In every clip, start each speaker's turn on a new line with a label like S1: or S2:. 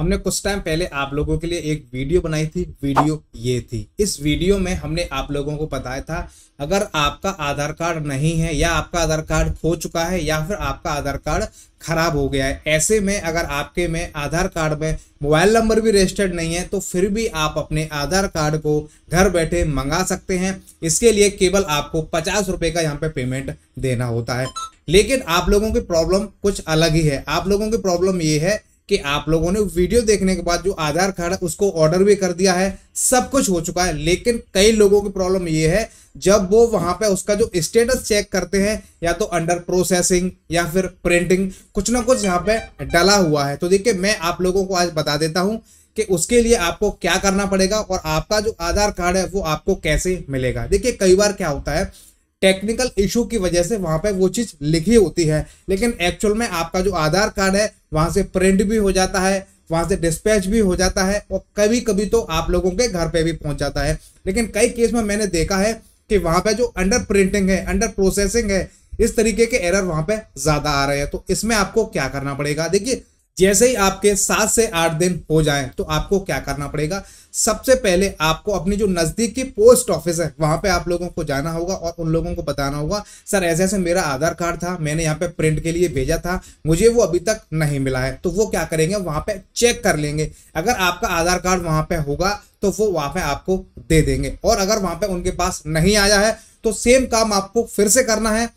S1: हमने कुछ टाइम पहले आप लोगों के लिए एक वीडियो बनाई थी वीडियो ये थी इस वीडियो में हमने आप लोगों को बताया था अगर आपका आधार कार्ड नहीं है या आपका आधार कार्ड खो चुका है या फिर आपका आधार कार्ड खराब हो गया है ऐसे में अगर आपके में आधार कार्ड में मोबाइल नंबर भी रजिस्टर्ड नहीं है तो फिर भी आप अपने आधार कार्ड को घर बैठे मंगा सकते हैं इसके लिए केवल आपको पचास रुपये का यहाँ पे पेमेंट देना होता है लेकिन आप लोगों की प्रॉब्लम कुछ अलग ही है आप लोगों की प्रॉब्लम ये है कि आप लोगों ने वीडियो देखने के बाद जो आधार कार्ड है उसको ऑर्डर भी कर दिया है सब कुछ हो चुका है लेकिन कई लोगों की प्रॉब्लम ये है जब वो वहां पे उसका जो स्टेटस चेक करते हैं या तो अंडर प्रोसेसिंग या फिर प्रिंटिंग कुछ ना कुछ यहाँ पे डला हुआ है तो देखिये मैं आप लोगों को आज बता देता हूँ कि उसके लिए आपको क्या करना पड़ेगा और आपका जो आधार कार्ड है वो आपको कैसे मिलेगा देखिए कई बार क्या होता है टेक्निकल इशू की वजह से वहां पे वो चीज लिखी होती है लेकिन एक्चुअल में आपका जो आधार कार्ड है वहां से प्रिंट भी हो जाता है वहां से डिस्पैच भी हो जाता है और कभी कभी तो आप लोगों के घर पे भी पहुंच जाता है लेकिन कई केस में मैंने देखा है कि वहां पे जो अंडर प्रिंटिंग है अंडर प्रोसेसिंग है इस तरीके के एरर वहां पे ज्यादा आ रहे हैं तो इसमें आपको क्या करना पड़ेगा देखिए जैसे ही आपके सात से आठ दिन हो जाए तो आपको क्या करना पड़ेगा सबसे पहले आपको अपनी जो नज़दीक की पोस्ट ऑफिस है वहाँ पे आप लोगों को जाना होगा और उन लोगों को बताना होगा सर ऐसे ऐसे मेरा आधार कार्ड था मैंने यहाँ पे प्रिंट के लिए भेजा था मुझे वो अभी तक नहीं मिला है तो वो क्या करेंगे वहाँ पे चेक कर लेंगे अगर आपका आधार कार्ड वहाँ पर होगा तो वो वहाँ पर आपको दे देंगे और अगर वहाँ पर उनके पास नहीं आया है तो सेम काम आपको फिर से करना है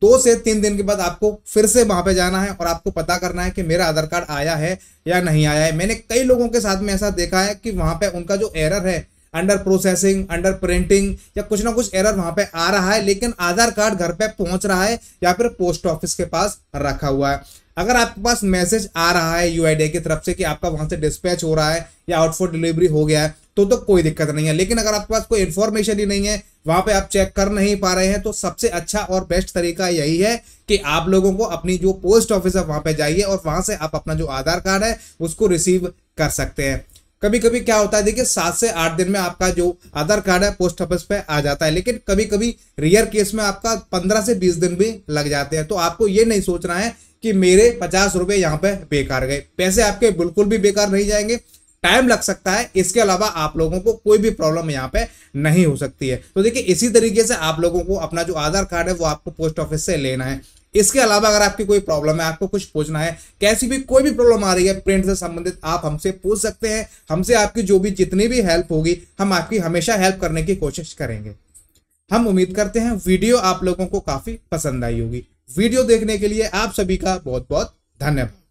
S1: दो से तीन दिन के बाद आपको फिर से वहां पे जाना है और आपको पता करना है कि मेरा आधार कार्ड आया है या नहीं आया है मैंने कई लोगों के साथ में ऐसा देखा है कि वहां पे उनका जो एरर है अंडर प्रोसेसिंग अंडर प्रिंटिंग या कुछ ना कुछ एरर वहां पे आ रहा है लेकिन आधार कार्ड घर पे पहुंच रहा है या फिर पोस्ट ऑफिस के पास रखा हुआ है अगर आपके पास मैसेज आ रहा है यू की तरफ से कि आपका वहां से डिस्पैच हो रहा है या आउटफोर डिलीवरी हो गया है तो तो कोई दिक्कत नहीं है लेकिन अगर आपके पास कोई इन्फॉर्मेशन ही नहीं है वहां पे आप चेक कर नहीं पा रहे हैं तो सबसे अच्छा और बेस्ट तरीका यही है कि आप लोगों को अपनी जो पोस्ट ऑफिस है वहां पे जाइए और वहां से आप अपना जो आधार कार्ड है उसको रिसीव कर सकते हैं कभी कभी क्या होता है देखिए सात से आठ दिन में आपका जो आधार कार्ड है पोस्ट ऑफिस पे आ जाता है लेकिन कभी कभी रियर केस में आपका पंद्रह से बीस दिन भी लग जाते हैं तो आपको ये नहीं सोचना है कि मेरे पचास रुपये यहाँ पे बेकार गए पैसे आपके बिल्कुल भी बेकार नहीं जाएंगे टाइम लग सकता है इसके अलावा आप लोगों को कोई भी प्रॉब्लम यहाँ पे नहीं हो सकती है तो देखिए इसी तरीके से आप लोगों को अपना जो आधार कार्ड है वो आपको पोस्ट ऑफिस से लेना है इसके अलावा अगर आपकी कोई प्रॉब्लम है आपको कुछ पूछना है कैसी भी कोई भी प्रॉब्लम आ रही है प्रिंट से संबंधित आप हमसे पूछ सकते हैं हमसे आपकी जो भी जितनी भी हेल्प होगी हम आपकी हमेशा हेल्प करने की कोशिश करेंगे हम उम्मीद करते हैं वीडियो आप लोगों को काफ़ी पसंद आई होगी वीडियो देखने के लिए आप सभी का बहुत बहुत धन्यवाद